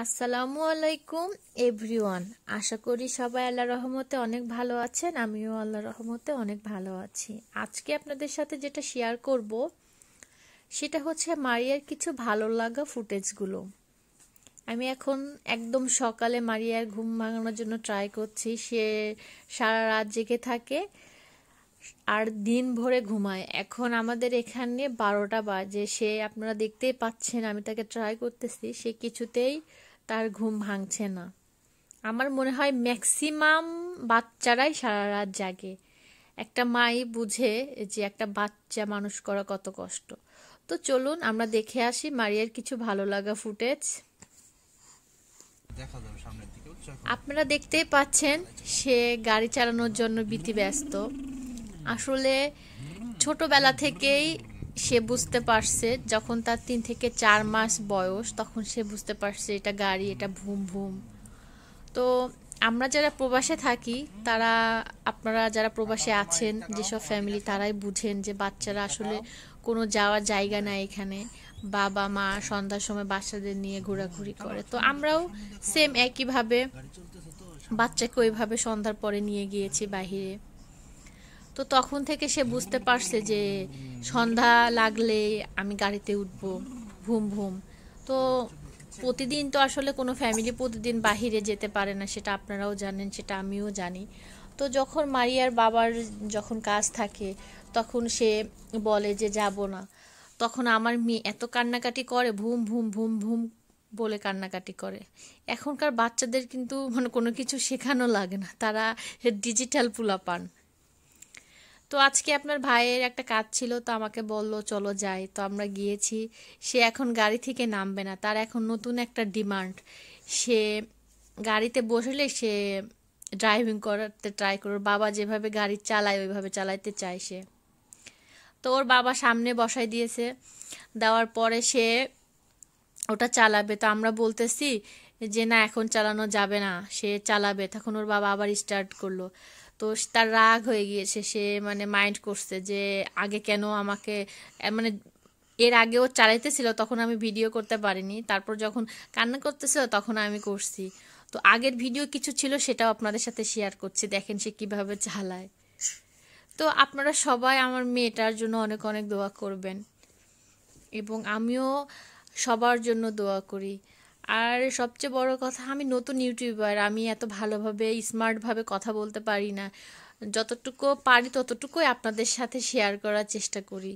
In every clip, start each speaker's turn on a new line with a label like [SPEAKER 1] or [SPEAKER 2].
[SPEAKER 1] আসসালামু আলাইকুম এভরিওয়ান আশা করি সবাই আল্লাহ রহমতে অনেক ভালো আছেন আমিও আল্লাহ রহমতে অনেক ভালো আছি আজকে আপনাদের সাথে যেটা শেয়ার করব সেটা হচ্ছে মারিয়ার কিছু ভালো লাগা ফুটেজগুলো আমি এখন একদম সকালে মারিয়ার ঘুম ভাঙানোর জন্য ট্রাই করছি সে সারা রাত জেগে থাকে আর দিন ভরে ঘুমায় এখন আমাদের এখানে বারোটা বাজে সে আপনারা দেখতেই পাচ্ছেন আমি তাকে ট্রাই করতেছি সে কিছুতেই তার ঘুম ভাঙছে না আমার মনে হয় ম্যাক্সিমাম বাচ্চারাই সারা রাত জাগে একটা মাই বুঝে যে একটা বাচ্চা মানুষ করা কত কষ্ট তো চলুন আমরা দেখে আসি মারিয়ার কিছু ভালো লাগা ফুটেজ আপনারা দেখতেই পাচ্ছেন সে গাড়ি চালানোর জন্য বিতি ব্যস্ত আসলে ছোটবেলা থেকেই সে বুঝতে পারছে যখন তার তিন থেকে চার মাস বয়স তখন সে বুঝতে পারছে এটা গাড়ি এটা ভুম ভুম তো আমরা যারা প্রবাসে থাকি তারা আপনারা যারা প্রবাসে আছেন যেসব ফ্যামিলি তারাই বুঝেন যে বাচ্চারা আসলে কোনো যাওয়ার জায়গা নাই এখানে বাবা মা সন্ধ্যার সময় বাচ্চাদের নিয়ে ঘোরাঘুরি করে তো আমরাও সেম একইভাবে বাচ্চাকে ওইভাবে সন্ধ্যার পরে নিয়ে গিয়েছি বাহিরে তো তখন থেকে সে বুঝতে পারছে যে সন্ধ্যা লাগলে আমি গাড়িতে উঠবো ভুম ভুম তো প্রতিদিন তো আসলে কোনো ফ্যামিলি প্রতিদিন বাহিরে যেতে পারে না সেটা আপনারাও জানেন সেটা আমিও জানি তো যখন মারিয়ার বাবার যখন কাজ থাকে তখন সে বলে যে যাব না তখন আমার মেয়ে এত কান্নাকাটি করে ভুম ভুম ভুম ভুম বলে কান্নাকাটি করে এখনকার বাচ্চাদের কিন্তু মানে কোনো কিছু শেখানো লাগে না তারা ডিজিটাল পুলা পান তো আজকে আপনার ভাইয়ের একটা কাজ ছিল তো আমাকে বলল চলো যাই তো আমরা গিয়েছি সে এখন গাড়ি থেকে নামবে না তার এখন নতুন একটা ডিমান্ড সে গাড়িতে বসলে সে ড্রাইভিং করাতে ট্রাই করো বাবা যেভাবে গাড়ি চালায় ওইভাবে চালাইতে চায় সে তো ওর বাবা সামনে বসাই দিয়েছে দেওয়ার পরে সে ওটা চালাবে তো আমরা বলতেছি যে না এখন চালানো যাবে না সে চালাবে তখন ওর বাবা আবার স্টার্ট করলো তো তার রাগ হয়ে গিয়েছে সে মানে মাইন্ড করছে যে আগে কেন আমাকে মানে এর আগেও চালাইতেছিল তখন আমি ভিডিও করতে পারিনি তারপর যখন কান্না করতেছিল তখন আমি করছি তো আগের ভিডিও কিছু ছিল সেটাও আপনাদের সাথে শেয়ার করছি দেখেন সে কিভাবে চালায় তো আপনারা সবাই আমার মেয়েটার জন্য অনেক অনেক দোয়া করবেন এবং আমিও সবার জন্য দোয়া করি আর সবচেয়ে বড় কথা আমি নতুন ইউটিউবার আমি এত ভালোভাবে স্মার্টভাবে কথা বলতে পারি না যতটুকু পারি ততটুকুই আপনাদের সাথে শেয়ার করার চেষ্টা করি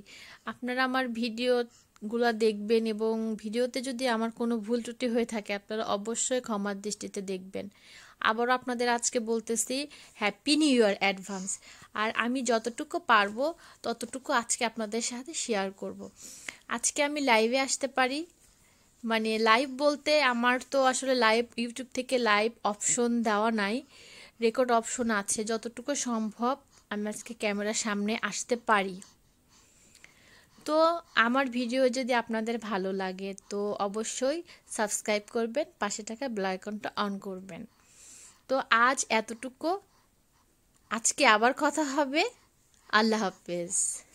[SPEAKER 1] আপনারা আমার ভিডিওগুলো দেখবেন এবং ভিডিওতে যদি আমার কোনো ভুল ত্রুটি হয়ে থাকে আপনারা অবশ্যই ক্ষমার দৃষ্টিতে দেখবেন আবারও আপনাদের আজকে বলতেছি হ্যাপি নিউ ইয়ার অ্যাডভান্স আর আমি যতটুকু পারবো ততটুকু আজকে আপনাদের সাথে শেয়ার করব। আজকে আমি লাইভে আসতে পারি মানে লাইভ বলতে আমার তো আসলে লাইভ ইউটিউব থেকে লাইভ অপশন দেওয়া নাই রেকর্ড অপশন আছে যতটুকু সম্ভব আমি আজকে ক্যামেরার সামনে আসতে পারি তো আমার ভিডিও যদি আপনাদের ভালো লাগে তো অবশ্যই সাবস্ক্রাইব করবেন পাশে থাকা ব্লাইকনটা অন করবেন তো আজ এতটুকু আজকে আবার কথা হবে আল্লাহ হাফেজ